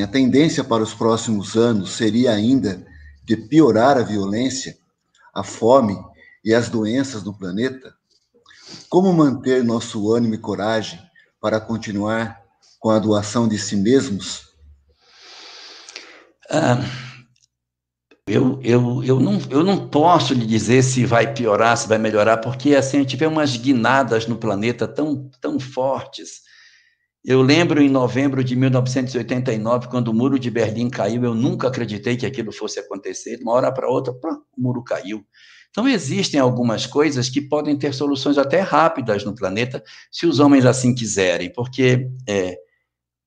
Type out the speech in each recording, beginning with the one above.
A tendência para os próximos anos seria ainda de piorar a violência, a fome e as doenças no planeta? Como manter nosso ânimo e coragem para continuar com a doação de si mesmos? Ah, eu, eu, eu, não, eu não posso lhe dizer se vai piorar, se vai melhorar, porque assim, a gente vê umas guinadas no planeta tão, tão fortes eu lembro em novembro de 1989, quando o muro de Berlim caiu, eu nunca acreditei que aquilo fosse acontecer. De uma hora para outra, o muro caiu. Então, existem algumas coisas que podem ter soluções até rápidas no planeta, se os homens assim quiserem, porque é,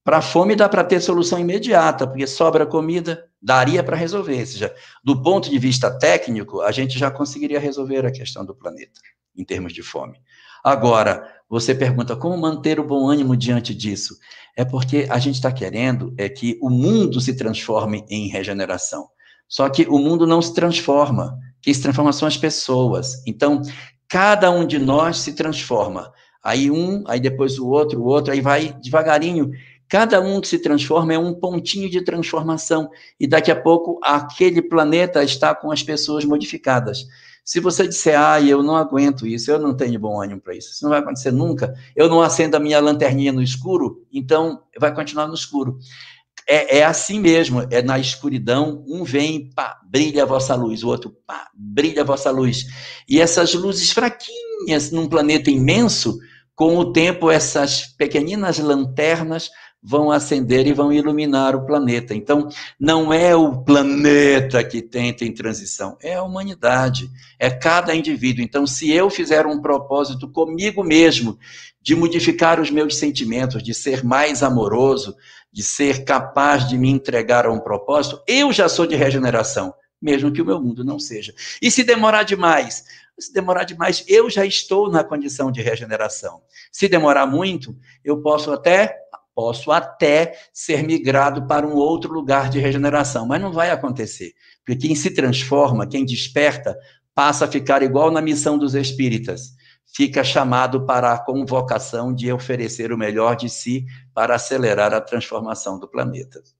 para a fome dá para ter solução imediata, porque sobra comida, daria para resolver. Ou seja, do ponto de vista técnico, a gente já conseguiria resolver a questão do planeta, em termos de fome. Agora, você pergunta como manter o bom ânimo diante disso? É porque a gente está querendo é que o mundo se transforme em regeneração. Só que o mundo não se transforma, que se transforma são as pessoas. Então, cada um de nós se transforma. Aí um, aí depois o outro, o outro, aí vai devagarinho. Cada um que se transforma é um pontinho de transformação e daqui a pouco aquele planeta está com as pessoas modificadas. Se você disser, ah, eu não aguento isso, eu não tenho bom ânimo para isso, isso não vai acontecer nunca, eu não acendo a minha lanterninha no escuro, então vai continuar no escuro. É, é assim mesmo, é na escuridão, um vem, pá, brilha a vossa luz, o outro, pá, brilha a vossa luz. E essas luzes fraquinhas num planeta imenso, com o tempo, essas pequeninas lanternas vão acender e vão iluminar o planeta. Então, não é o planeta que tenta em transição, é a humanidade, é cada indivíduo. Então, se eu fizer um propósito comigo mesmo de modificar os meus sentimentos, de ser mais amoroso, de ser capaz de me entregar a um propósito, eu já sou de regeneração, mesmo que o meu mundo não seja. E se demorar demais, se demorar demais, eu já estou na condição de regeneração. Se demorar muito, eu posso até Posso até ser migrado para um outro lugar de regeneração, mas não vai acontecer, porque quem se transforma, quem desperta, passa a ficar igual na missão dos espíritas. Fica chamado para a convocação de oferecer o melhor de si para acelerar a transformação do planeta.